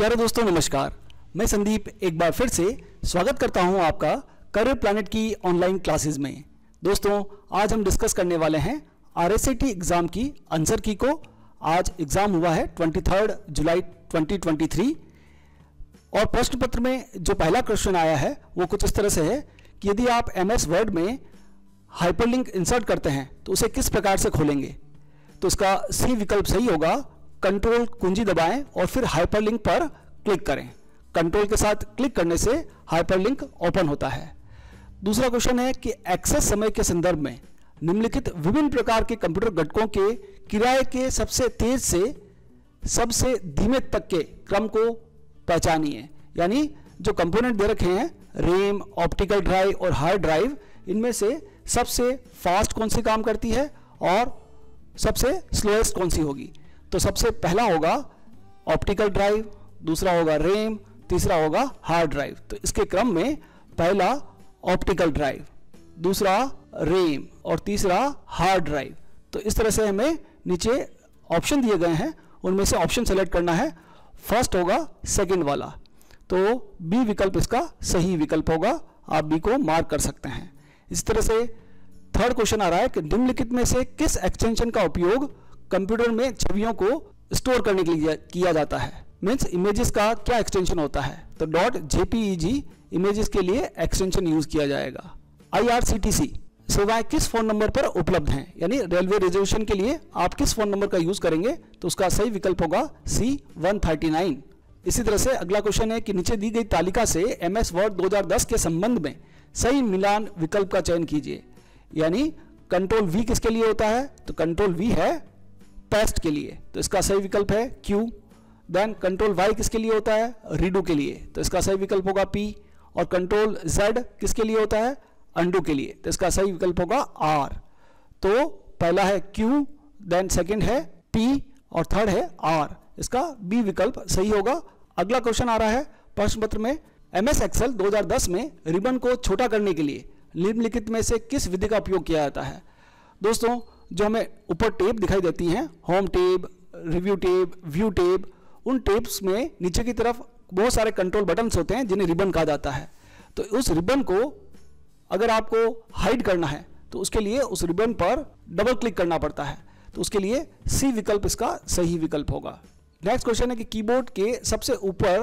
प्यारे दोस्तों नमस्कार मैं संदीप एक बार फिर से स्वागत करता हूं आपका करियर प्लानट की ऑनलाइन क्लासेस में दोस्तों आज हम डिस्कस करने वाले हैं आर एग्ज़ाम की आंसर की को आज एग्ज़ाम हुआ है 23 जुलाई 2023 और प्रश्न पत्र में जो पहला क्वेश्चन आया है वो कुछ इस तरह से है कि यदि आप एम एस वर्ड में हाइपरलिंक इंसर्ट करते हैं तो उसे किस प्रकार से खोलेंगे तो उसका सी विकल्प सही होगा कंट्रोल कुंजी दबाएं और फिर हाइपरलिंक पर क्लिक करें कंट्रोल के साथ क्लिक करने से हाइपरलिंक ओपन होता है दूसरा क्वेश्चन है कि एक्सेस समय के संदर्भ में निम्नलिखित विभिन्न प्रकार के कंप्यूटर घटकों के किराए के सबसे तेज से सबसे धीमे तक के क्रम को पहचानिए यानी जो कंपोनेंट दे रखे हैं रेम ऑप्टिकल ड्राइव और हार्ड ड्राइव इनमें से सबसे फास्ट कौन सी काम करती है और सबसे स्लोएस्ट कौन सी होगी तो सबसे पहला होगा ऑप्टिकल ड्राइव दूसरा होगा रेम तीसरा होगा हार्ड ड्राइव तो इसके क्रम में पहला ऑप्टिकल ड्राइव दूसरा रेम और तीसरा हार्ड ड्राइव तो इस तरह से हमें नीचे ऑप्शन दिए गए हैं उनमें से ऑप्शन सेलेक्ट करना है फर्स्ट होगा सेकंड वाला तो बी विकल्प इसका सही विकल्प होगा आप बी को मार्क कर सकते हैं इस तरह से थर्ड क्वेश्चन आ रहा है कि निम्नलिखित में से किस एक्सटेंशन का उपयोग कंप्यूटर में छवियों को स्टोर करने के लिए किया जाता है मीन्स इमेजेस का क्या एक्सटेंशन होता है तो डॉट जेपीईजी इमेजेस के लिए एक्सटेंशन यूज किया जाएगा आईआरसीटीसी सेवाएं किस फोन नंबर पर उपलब्ध हैं यानी रेलवे रिजर्वेशन के लिए आप किस फोन नंबर का यूज करेंगे तो उसका सही विकल्प होगा सी वन थर्टी नाइन इसी तरह से अगला क्वेश्चन है कि नीचे दी गई तालिका से एम एस वर्ड दो हजार दस के संबंध में सही मिलान विकल्प का चयन कीजिए यानी कंट्रोल वी किसके लिए होता है तो कंट्रोल वी है पेस्ट के लिए तो इसका सही विकल्प है क्यू देन कंट्रोल वाई किसके लिए होता है रीडू के लिए तो इसका सही विकल्प होगा पी और कंट्रोल जेड किसके लिए होता है अंडू के लिए तो इसका सही विकल्प होगा आर तो पहला है क्यू देन सेकेंड है पी और थर्ड है आर इसका बी विकल्प सही होगा अगला क्वेश्चन आ रहा है प्रश्न पत्र में एम एस एक्सएल दस में रिबन को छोटा करने के लिए निम्नलिखित में से किस विधि का उपयोग किया जाता है दोस्तों जो हमें ऊपर टेप दिखाई देती हैं home tab review tab view tab उन टेप्स में नीचे की तरफ बहुत सारे कंट्रोल बटन्स होते हैं जिन्हें रिबन कहा जाता है तो उस रिबन को अगर आपको हाइड करना है तो उसके लिए उस रिबन पर डबल क्लिक करना पड़ता है तो उसके लिए सी विकल्प इसका सही विकल्प होगा नेक्स्ट क्वेश्चन है कि कीबोर्ड के सबसे ऊपर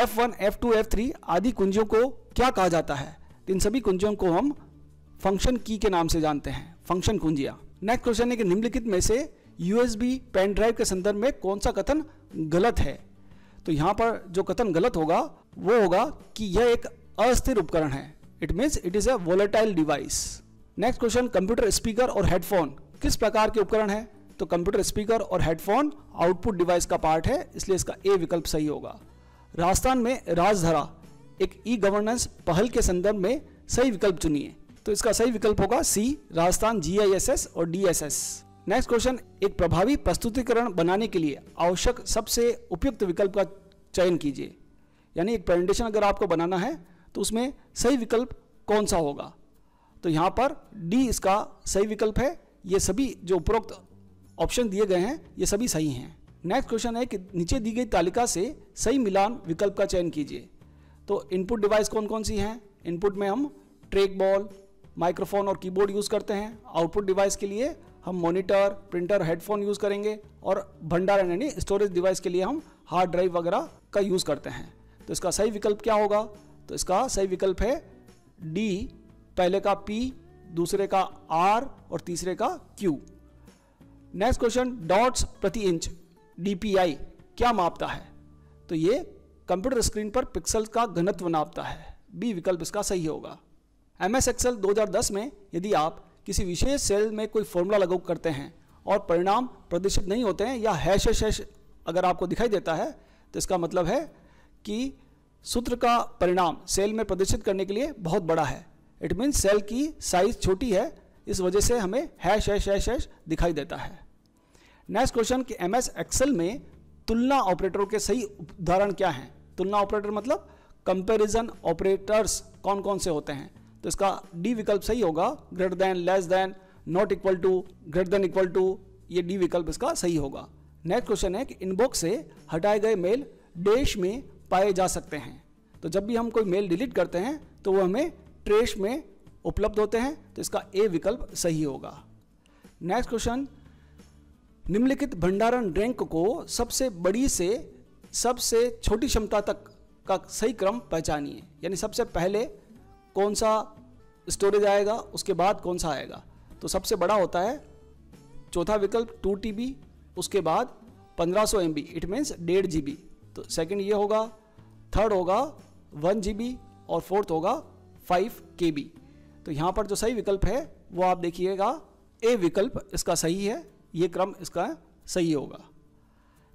F1, F2, F3 आदि कुंजियों को क्या कहा जाता है इन सभी कुंजियों को हम फंक्शन की के नाम से जानते हैं फंक्शन कुंजिया नेक्स्ट क्वेश्चन है कि निम्नलिखित में से यूएसबी पेन ड्राइव के संदर्भ में कौन सा कथन गलत है तो यहाँ पर जो कथन गलत होगा वो होगा कि यह एक अस्थिर उपकरण है it means it is a volatile device next question computer speaker और हेडफोन किस प्रकार के उपकरण है तो कंप्यूटर स्पीकर और हेडफोन आउटपुट डिवाइस का पार्ट है इसलिए इसका ए विकल्प सही होगा राजस्थान में राजधरा एक ई गवर्नेंस पहल के संदर्भ में सही विकल्प चुनिए तो इसका सही विकल्प होगा सी राजस्थान जी और डीएसएस नेक्स्ट क्वेश्चन एक प्रभावी प्रस्तुतिकरण बनाने के लिए आवश्यक सबसे उपयुक्त विकल्प का चयन कीजिए यानी एक प्रेजेंटेशन अगर आपको बनाना है तो उसमें सही विकल्प कौन सा होगा तो यहाँ पर डी इसका सही विकल्प है ये सभी जो उपरोक्त ऑप्शन दिए गए हैं ये सभी सही हैं नेक्स्ट क्वेश्चन है कि नीचे दी गई तालिका से सही मिलान विकल्प का चयन कीजिए तो इनपुट डिवाइस कौन कौन सी हैं इनपुट में हम ट्रेक बॉल माइक्रोफोन और कीबोर्ड यूज़ करते हैं आउटपुट डिवाइस के लिए हम मॉनिटर प्रिंटर हेडफोन यूज़ करेंगे और भंडारण यानी स्टोरेज डिवाइस के लिए हम हार्ड ड्राइव वगैरह का यूज़ करते हैं तो इसका सही विकल्प क्या होगा तो इसका सही विकल्प है डी पहले का पी दूसरे का आर और तीसरे का क्यू नेक्स्ट क्वेश्चन डॉट्स प्रति इंच डी क्या मापता है तो ये कंप्यूटर स्क्रीन पर पिक्सल का घनत्व नापता है बी विकल्प इसका सही होगा एम एस एक्सेल 2010 में यदि आप किसी विशेष सेल में कोई फॉर्मूला लागू करते हैं और परिणाम प्रदर्शित नहीं होते हैं या हैश हैश हैश अगर आपको दिखाई देता है तो इसका मतलब है कि सूत्र का परिणाम सेल में प्रदर्शित करने के लिए बहुत बड़ा है इट मीन्स सेल की साइज छोटी है इस वजह से हमें हैश हैश हैश हैश दिखाई देता है नेक्स्ट क्वेश्चन कि एम एस एक्सेल में तुलना ऑपरेटरों के सही उदाहरण क्या हैं तुलना ऑपरेटर मतलब कंपैरिजन ऑपरेटर्स कौन कौन से होते हैं तो इसका डी विकल्प सही होगा greater than less than not equal to greater than equal to ये डी विकल्प इसका सही होगा नेक्स्ट क्वेश्चन है कि इनबॉक्स से हटाए गए मेल डैश में पाए जा सकते हैं तो जब भी हम कोई मेल डिलीट करते हैं तो वो हमें ट्रेश में उपलब्ध होते हैं तो इसका ए विकल्प सही होगा नेक्स्ट क्वेश्चन निम्नलिखित भंडारण रैंक को सबसे बड़ी से सबसे छोटी क्षमता तक का सही क्रम पहचानिए यानी सबसे पहले कौन सा स्टोरेज आएगा उसके बाद कौन सा आएगा तो सबसे बड़ा होता है चौथा विकल्प टू टी उसके बाद 1500 सौ एम बी इट मीन्स डेढ़ जी बी तो सेकंड ये होगा थर्ड होगा वन जी बी और फोर्थ होगा फाइव के बी तो यहाँ पर जो सही विकल्प है वो आप देखिएगा ए विकल्प इसका सही है ये क्रम इसका सही होगा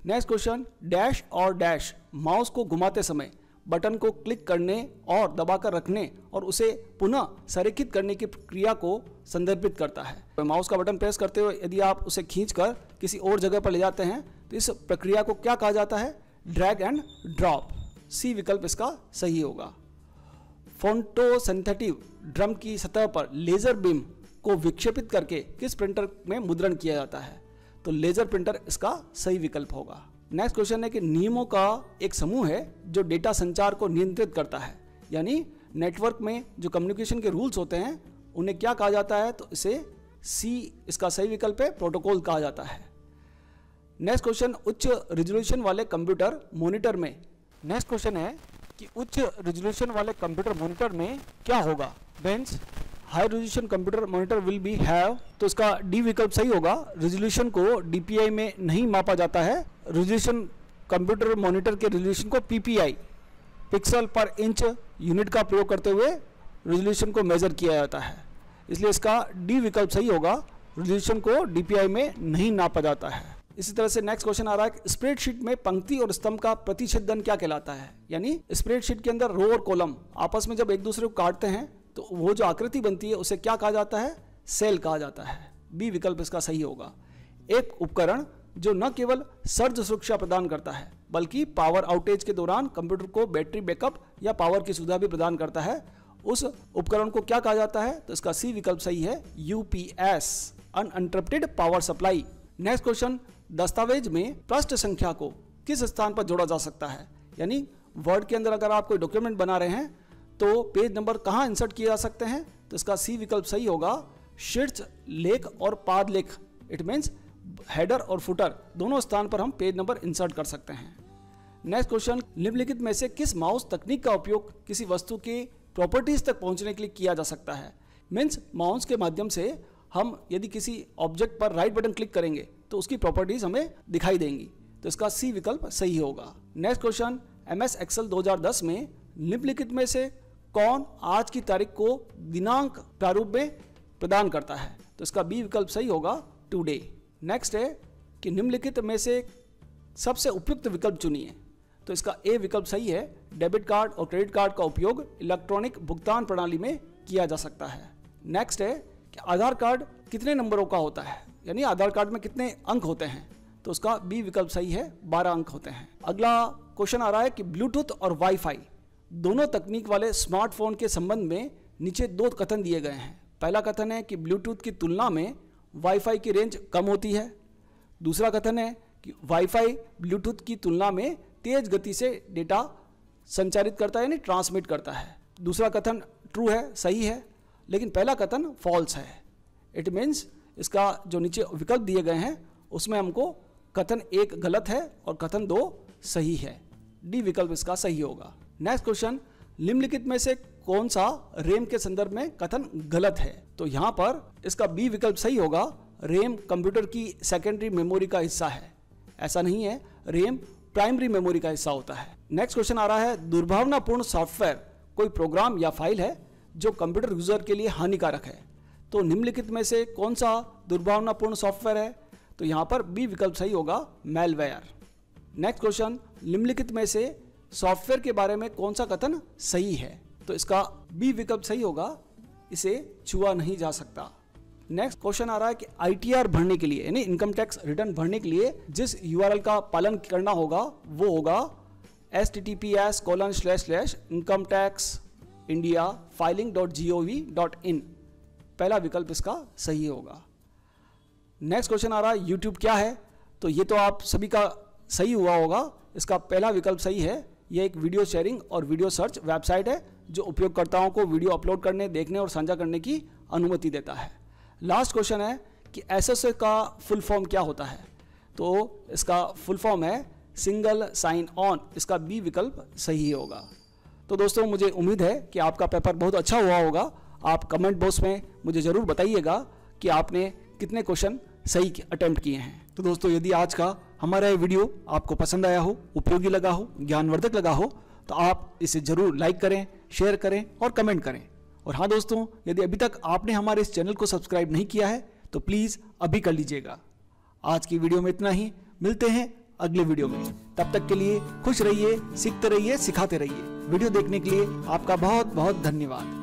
नेक्स्ट क्वेश्चन डैश और डैश माउस को घुमाते समय बटन को क्लिक करने और दबाकर रखने और उसे पुनः संरेखित करने की प्रक्रिया को संदर्भित करता है माउस का बटन प्रेस करते हुए यदि आप उसे खींचकर किसी और जगह पर ले जाते हैं तो इस प्रक्रिया को क्या कहा जाता है ड्रैग एंड ड्रॉप सी विकल्प इसका सही होगा फोनटोसेंथेटिव ड्रम की सतह पर लेजर बीम को विक्षेपित करके किस प्रिंटर में मुद्रण किया जाता है तो लेजर प्रिंटर इसका सही विकल्प होगा नेक्स्ट क्वेश्चन है कि नियमों का एक समूह है जो डेटा संचार को नियंत्रित करता है यानी नेटवर्क में जो कम्युनिकेशन के रूल्स होते हैं उन्हें क्या कहा जाता है तो इसे सी इसका सही विकल्प है प्रोटोकॉल कहा जाता है नेक्स्ट क्वेश्चन उच्च रिजोल्यूशन वाले कंप्यूटर मॉनिटर में नेक्स्ट क्वेश्चन है कि उच्च रिजोल्यूशन वाले कंप्यूटर मॉनिटर में क्या होगा बेंच high resolution computer monitor will be have तो इसका डी विकल्प सही होगा रेजोल्यूशन को डीपीआई में नहीं मापा जाता है रेजोल्यूशन कंप्यूटर मॉनिटर के रेजोल्यूशन को PPI pixel per inch unit का प्रयोग करते हुए रेजोल्यूशन को मेजर किया जाता है इसलिए इसका डी विकल्प सही होगा रेजोल्यूशन को डीपीआई में नहीं नापा जाता है इसी तरह से नेक्स्ट क्वेश्चन आ रहा है स्प्रेडशीट में पंक्ति और स्तंभ का प्रतिशत क्या कहलाता है यानी स्प्रेडशीट के अंदर रो और कॉलम आपस में जब एक दूसरे को काटते हैं तो वो जो आकृति बनती है उसे क्या कहा जाता है सेल कहा जाता है बी विकल्प इसका सही होगा एक उपकरण जो न केवल सर्ज सुरक्षा प्रदान करता है बल्कि पावर आउटेज के दौरान कंप्यूटर को बैटरी बैकअप या पावर की सुविधा भी प्रदान करता है उस उपकरण को क्या कहा जाता है तो इसका सी विकल्प सही है UPS uninterrupted power supply next question दस्तावेज में पृष्ठ संख्या को किस स्थान पर जोड़ा जा सकता है यानी वर्ड के अंदर अगर आप कोई डॉक्यूमेंट बना रहे हैं तो पेज नंबर कहाँ इंसर्ट किए जा सकते हैं तो इसका सी विकल्प सही होगा शीर्ष लेख और पाद लेख इट मीन्स हेडर और फुटर दोनों स्थान पर हम पेज नंबर इंसर्ट कर सकते हैं नेक्स्ट क्वेश्चन निम्नलिखित में से किस माउस तकनीक का उपयोग किसी वस्तु की प्रॉपर्टीज तक पहुंचने के लिए किया जा सकता है मीन्स माउस के माध्यम से हम यदि किसी ऑब्जेक्ट पर राइट बटन क्लिक करेंगे तो उसकी प्रॉपर्टीज हमें दिखाई देंगी तो इसका सी विकल्प सही होगा next question M S Excel 2010 में निम्नलिखित में से कौन आज की तारीख को दिनांक प्रारूप में प्रदान करता है तो इसका बी विकल्प सही होगा टुडे नेक्स्ट है कि निम्नलिखित में से सबसे उपयुक्त विकल्प चुनिए तो इसका ए विकल्प सही है डेबिट कार्ड और क्रेडिट कार्ड का उपयोग इलेक्ट्रॉनिक भुगतान प्रणाली में किया जा सकता है नेक्स्ट है कि आधार कार्ड कितने नंबरों का होता है यानी आधार कार्ड में कितने अंक होते हैं तो उसका बी विकल्प सही है बारह अंक होते हैं अगला क्वेश्चन आ रहा है कि ब्लूटूथ और वाईफाई दोनों तकनीक वाले स्मार्टफोन के संबंध में नीचे दो कथन दिए गए हैं पहला कथन है कि ब्लूटूथ की तुलना में वाईफाई की रेंज कम होती है दूसरा कथन है कि वाईफाई ब्लूटूथ की तुलना में तेज गति से डेटा संचारित करता है यानी ट्रांसमिट करता है दूसरा कथन ट्रू है सही है लेकिन पहला कथन फॉल्स है इट मीन्स इसका जो नीचे विकल्प दिए गए हैं उसमें हमको कथन एक गलत है और कथन दो सही है डी विकल्प इसका सही होगा नेक्स्ट क्वेश्चन निम्नलिखित में से कौन सा रेम के संदर्भ में कथन गलत है तो यहाँ पर इसका बी विकल्प सही होगा रेम कंप्यूटर की सेकेंडरी मेमोरी का हिस्सा है ऐसा नहीं है रेम प्राइमरी मेमोरी का हिस्सा होता है नेक्स्ट क्वेश्चन आ रहा है दुर्भावनापूर्ण सॉफ्टवेयर कोई प्रोग्राम या फाइल है जो कंप्यूटर यूजर के लिए हानिकारक है तो निम्नलिखित में से कौन सा दुर्भावनापूर्ण सॉफ्टवेयर है तो यहाँ पर बी विकल्प सही होगा मेलवेयर नेक्स्ट क्वेश्चन निम्नलिखित में से सॉफ्टवेयर के बारे में कौन सा कथन सही है तो इसका बी विकल्प सही होगा इसे छुआ नहीं जा सकता नेक्स्ट क्वेश्चन आ रहा है कि आईटीआर भरने के लिए यानी इनकम टैक्स रिटर्न भरने के लिए जिस यूआरएल का पालन करना होगा वो होगा S T T P S colon slash slash income tax India filing dot G O V dot in पहला विकल्प इसका सही होगा नेक्स्ट क्वेश्चन आ रहा है यूट्यूब क्या है तो ये तो आप सभी का सही हुआ होगा इसका पहला विकल्प सही है ये एक वीडियो शेयरिंग और वीडियो सर्च वेबसाइट है जो उपयोगकर्ताओं को वीडियो अपलोड करने देखने और साझा करने की अनुमति देता है लास्ट क्वेश्चन है कि एस का फुल फॉर्म क्या होता है तो इसका फुल फॉर्म है सिंगल साइन ऑन इसका बी विकल्प सही होगा तो दोस्तों मुझे उम्मीद है कि आपका पेपर बहुत अच्छा हुआ होगा आप कमेंट बॉक्स में मुझे ज़रूर बताइएगा कि आपने कितने क्वेश्चन सही अटैम्प्ट किए हैं तो दोस्तों यदि आज का हमारा ये वीडियो आपको पसंद आया हो उपयोगी लगा हो ज्ञानवर्धक लगा हो तो आप इसे जरूर लाइक करें शेयर करें और कमेंट करें और हाँ दोस्तों यदि अभी तक आपने हमारे इस चैनल को सब्सक्राइब नहीं किया है तो प्लीज़ अभी कर लीजिएगा आज की वीडियो में इतना ही मिलते हैं अगले वीडियो में तब तक के लिए खुश रहिए सीखते रहिए सिखाते रहिए वीडियो देखने के लिए आपका बहुत बहुत धन्यवाद